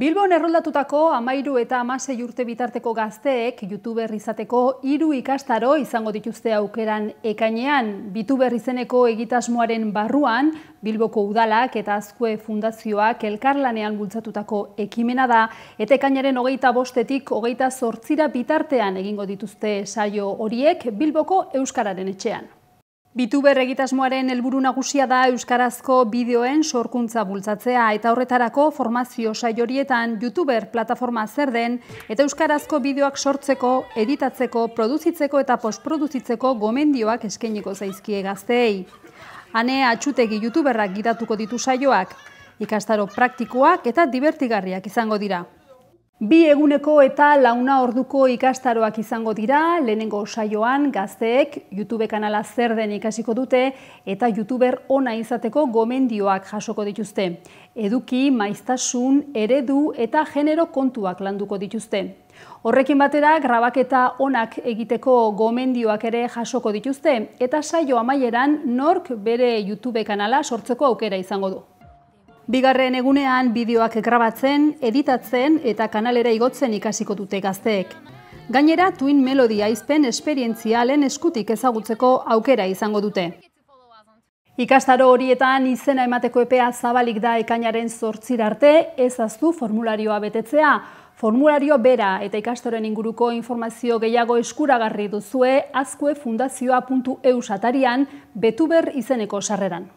Bilbon erroldatutako amairu eta amasei urte bitarteko gazteek youtuber izateko hiru ikastaro izango dituzte aukeran ekainean. Bituber izeneko egitasmoaren barruan, Bilboko udalak eta azkue fundazioak elkarlanean bultzatutako ekimena da, eta ekainaren hogeita bostetik hogeita sortzira bitartean egingo dituzte saio horiek Bilboko Euskararen etxean. Bituber egitasmoaren helburu nagusia da euskarazko bideoen sorkuntza bultzatzea eta horretarako formazio saiorietan YouTuber plataforma zer den eta euskarazko bideoak sortzeko, editatzeko, produzitzeko eta postproduzitzeko gomendioak eskainiko zaizkie gazteei. Ane atxutegi YouTuberrak gidatuko ditu saioak, ikastaro praktikoak eta divertigarriak izango dira. Bi eguneko eta launa orduko ikastaroak izango dira, lehenengo saioan gazteek YouTube kanala zer den ikasiko dute eta YouTuber ona izateko gomendioak jasoko dituzte. Eduki, maiztasun, eredu eta genero kontuak landuko dituzte. Horrekin batera, grabaketa onak egiteko gomendioak ere jasoko dituzte eta saio amaieran nork bere YouTube kanala sortzeko aukera izango du. Bigarren egunean bideoak grabatzen, editatzen eta kanalera igotzen ikasiko dute gazteek. Gainera, Twin Melody aizpen esperientzialen eskutik ezagutzeko aukera izango dute. Ikastaro horietan izena emateko epea zabalik da ekainaren zortzir arte, ez ezaztu formularioa betetzea. Formulario bera eta ikastoren inguruko informazio gehiago eskuragarri duzue azkue fundazioa.eu satarian betuber izeneko sarreran.